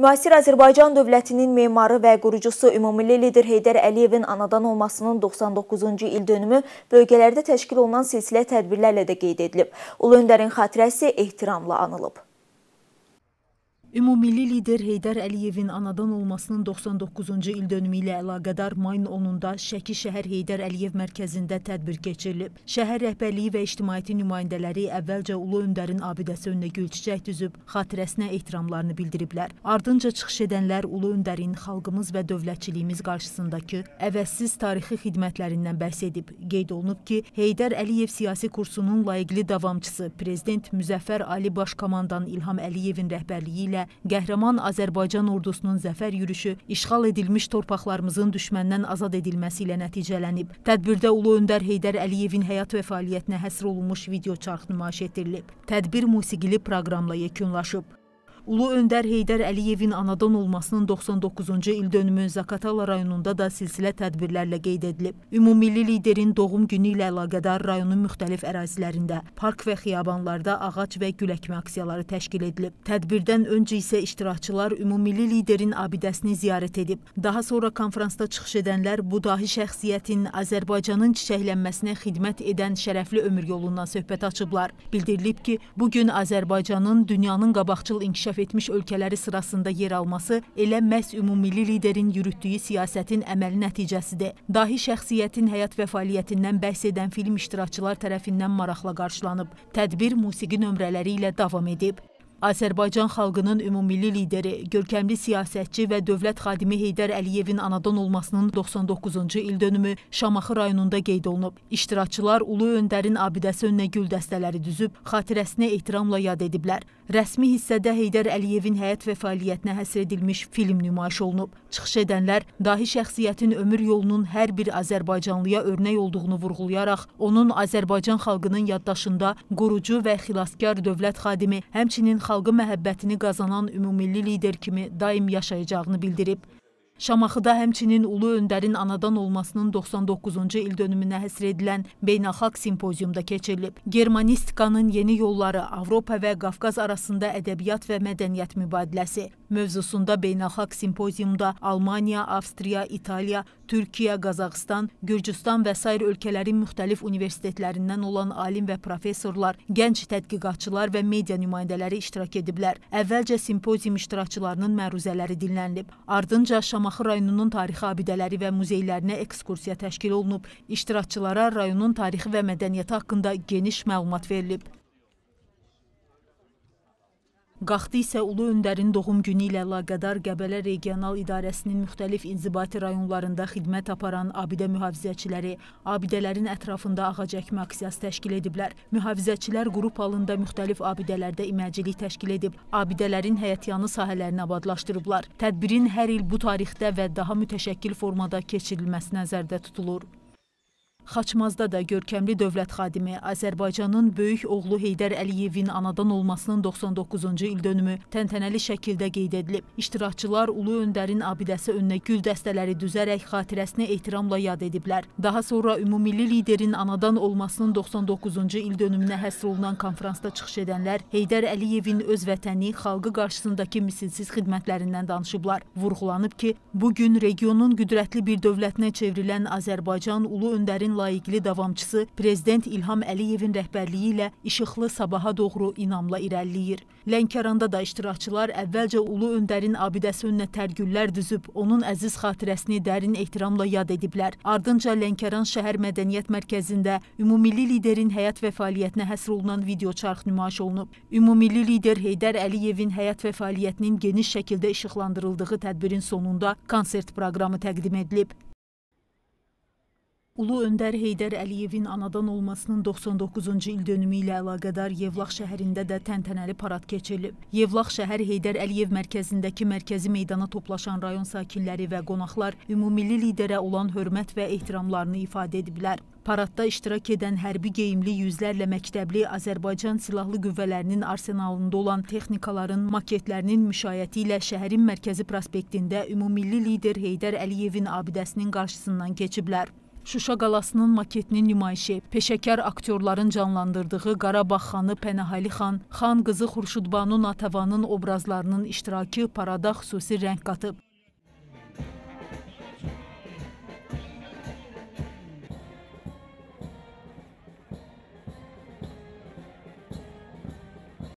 Müasir Azərbaycan dövlətinin memarı və qurucusu ümummilli lider Heydər Əliyevin anadan olmasının 99-cu il dönümü bölgələrdə təşkil olunan silsilə tədbirlərlə də qeyd edilib. Ulu öndərin xatirəsi ehtiramla anılıb. Ümummilli lider Heydər Əliyevin anadan olmasının 99-cu il dönümü ilə əlaqədar mayın 10-da Şəki şəhər Heydər Əliyev mərkəzində tədbir keçirilib. Şəhər rəhbərliyi və ictimaiyyətin nümayəndələri əvvəlcə Ulu Öndərin abidəsi önünə gül çiçək düzüb, xatirəsinə ehtiramlarını bildiriblər. Ardınca çıxış edənlər Ulu Öndərin xalqımız və dövlətçiliyimiz qarşısındakı əvəzsiz tarixi xidmətlərindən bəhs edib. Qeyd olunub ki, Heydər Əliyev siyasi kursunun layiqli davamçısı prezident Müzəffər Ali Baş komandan İlham Əliyevin rəhbərliyi ilə ilə qəhrəman Azərbaycan ordusunun zəfər yürüşü işğal edilmiş torpaqlarımızın düşməndən azad edilməsi ilə nəticələnib. Tədbirdə Ulu Öndər Heydər Əliyevin həyat və fəaliyyətinə həsr olunmuş video çarx nümayiş etdirilib. Tədbir musiqili proqramla yekunlaşıb. Ulu öndər Heydər Əliyevin anadan olmasının 99-cu il dönümü Zaqatala rayonunda da silsilə tədbirlərlə qeyd edilib. Ümummilli liderin doğum günü ilə əlaqədar rayonun müxtəlif ərazilərində, park və xiyabanlarda ağac və gül əkmə aksiyaları təşkil edilib. Tədbirdən öncə isə iştirakçılar ümummilli liderin abidəsini ziyarət edib. Daha sonra konfransda çıxış edənlər bu dahi şəxsiyyətin Azərbaycanın çiçəklənməsinə xidmət edən şərəfli ömür yolundan söhbət açıblar. Bildirilib ki, bu gün Azərbaycanın dünyanın qabaqcıl inkişaf etmiş ölkələri sırasında yer alması elə məhz ümummilli liderin yürütdüyü siyasətin əməli nəticəsidir. Dahi şəxsiyyətin həyat və fəaliyyətindən bəhs edən film iştirakçılar tərəfindən maraqla qarşılanıb. Tədbir musiqi nömrələri ilə davam edib. Azərbaycan xalqının ümummilli lideri, görkəmli siyasətçi və dövlət xadimi Heydər Əliyevin anadan olmasının 99-cu il dönümü Şamaxı rayonunda qeyd olunub. İştirakçılar Ulu Öndərin abidəsi önünə gül dəstələri düzüb, xatirəsinə ehtiramla yad ediblər. Rəsmi hissədə Heydər Əliyevin həyat və fəaliyyətinə həsr edilmiş film nümayiş olunub. Çıxış edənlər dahi şəxsiyyətin ömür yolunun hər bir azərbaycanlıya örnək olduğunu vurğulayaraq, onun Azərbaycan xalqının yaddaşında qurucu və xilaskar dövlət xadimi, həmçinin xalqı məhəbbətini qazanan ümummilli lider kimi daim yaşayacağını bildirib. Şamaxıda həmçinin ulu öndərin anadan olmasının 99-cu il dönümünə həsr edilən beynəlxalq simpoziumda keçirilib. Germanistikanın yeni yolları Avropa və Qafqaz arasında ədəbiyyat və mədəniyyət mübadiləsi mövzusunda beynəlxalq simpoziumda Almaniya, Avstriya, İtaliya, Türkiyə, Qazaxıstan, Gürcüstan və sair ölkələrin müxtəlif universitetlərindən olan alim və professorlar, gənc tədqiqatçılar və media nümayəndələri iştirak ediblər. Əvvəlcə simpozium iştirakçılarının məruzələri dinlənilib. Ardınca Şamaxı rayonunun tarixi abidələri və muzeylərinə ekskursiya təşkil olunub. İştirakçılara rayonun tarixi və mədəniyyəti haqqında geniş məlumat verilib. Qalxdı isə Ulu Öndərin doğum günü ilə əlaqədar Qəbələ Regional İdarəsinin müxtəlif inzibati rayonlarında xidmət aparan abidə mühafizəçiləri abidələrin ətrafında ağac əkmə aksiyası təşkil ediblər. Mühafizəçilər qrup halında müxtəlif abidələrdə iməcilik təşkil edib, abidələrin həyətyanı sahələrini abadlaşdırıblar. Tədbirin hər il bu tarixdə və daha mütəşəkkil formada keçirilməsi nəzərdə tutulur. Xaçmazda da görkəmli dövlət xadimi Azərbaycanın böyük oğlu Heydər Əliyevin anadan olmasının 99-cu il dönümü təntənəli şəkildə qeyd edilib. İştirakçılar Ulu Öndərin abidəsi önünə gül dəstələri düzərək xatirəsini ehtiramla yad ediblər. Daha sonra ümumilli liderin anadan olmasının 99-cu il dönümünə həsr olunan konfransda çıxış edənlər Heydər Əliyevin öz vətəni, xalqı qarşısındakı misilsiz xidmətlərindən danışıblar. Vurğulanıb ki, bu gün regionun qüdrətli bir dövlətinə çevrilən Azərbaycan Ulu Öndərin Cəmiyyətin layiqli davamçısı prezident İlham Əliyevin rəhbərliyi ilə işıqlı sabaha doğru inamla irəliləyir. Lənkəranda da iştirakçılar əvvəlcə ulu öndərin abidəsi önünə tərgüllər düzüb, onun əziz xatirəsini dərin ehtiramla yad ediblər. Ardınca Lənkəran şəhər mədəniyyət mərkəzində ümumilli liderin həyat və fəaliyyətinə həsr olunan video çarx nümayiş olunub. Ümumilli lider Heydər Əliyevin həyat və fəaliyyətinin geniş şəkildə işıqlandırıldığı tədbirin sonunda konsert proqramı təqdim edilib. Ulu öndər Heydər Əliyevin anadan olmasının 99-cu il dönümü ilə əlaqədar Yevlax şəhərində də təntənəli parad keçirilib. Yevlax şəhər Heydər Əliyev mərkəzindəki mərkəzi meydana toplaşan rayon sakinləri və qonaqlar ümumilli liderə olan hörmət və ehtiramlarını ifadə ediblər. Paradda iştirak edən hərbi geyimli yüzlərlə məktəbli Azərbaycan Silahlı Qüvvələrinin arsenalında olan texnikaların maketlərinin müşayiəti ilə şəhərin mərkəzi prospektində ümumilli lider Heydər Əliyevin abidəsinin qarşısından keçiblər. Şuşa qalasının maketinin nümayişi, peşəkar aktyorların canlandırdığı Qarabağ xanı Pənahəli xan, xan qızı Xurşudbanu Natəvanın obrazlarının iştirakı parada xüsusi rəng qatıb.